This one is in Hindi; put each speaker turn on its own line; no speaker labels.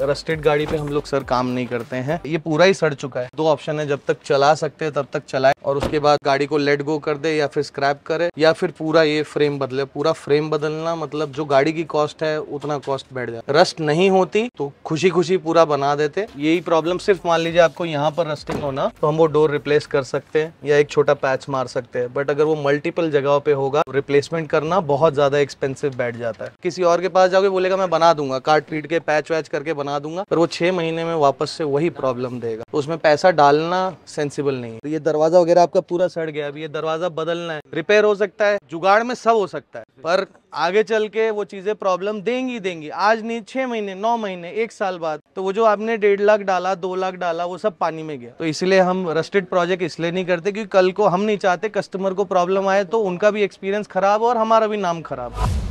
रस्टेड गाड़ी पे हम लोग सर काम नहीं करते हैं ये पूरा ही सड़ चुका है दो ऑप्शन है जब तक चला सकते हैं तब तक चलाए और उसके बाद गाड़ी को लेट गो कर दे या फिर स्क्रैप करे या फिर पूरा ये फ्रेम बदले पूरा फ्रेम बदलना मतलब जो गाड़ी की कॉस्ट है उतना कॉस्ट बैठ जाए रस्ट नहीं होती तो खुशी खुशी पूरा बना देते यही प्रॉब्लम सिर्फ मान लीजिए आपको यहाँ पर रस्टिंग होना तो हम वो डोर रिप्लेस कर सकते हैं या एक छोटा पैच मार सकते हैं बट अगर वो मल्टीपल जगहों पे होगा रिप्लेसमेंट करना बहुत ज्यादा एक्सपेंसिव बैठ जाता है किसी और के पास जाओगे बोलेगा मैं बना दूंगा काट पीट के पैच वैच करके बना बना दूंगा पर वो छह महीने में वापस से वही प्रॉब्लम देगा तो उसमें पैसा डालना सेंसिबल नहीं है तो ये दरवाज़ा वगैरह आपका पूरा सड़ गया अभी ये दरवाज़ा बदलना है रिपेयर हो सकता है जुगाड़ में सब हो सकता है पर आगे चल के वो चीज़ें प्रॉब्लम देंगी देंगी आज नहीं छह महीने नौ महीने एक साल बाद तो वो जो आपने डेढ़ लाख डाला दो लाख डाला वो सब पानी में गया तो इसलिए हम रस्टेड प्रोजेक्ट इसलिए नहीं करते क्योंकि कल को हम नहीं चाहते कस्टमर को प्रॉब्लम आए तो उनका भी एक्सपीरियंस खराब और हमारा भी नाम खराब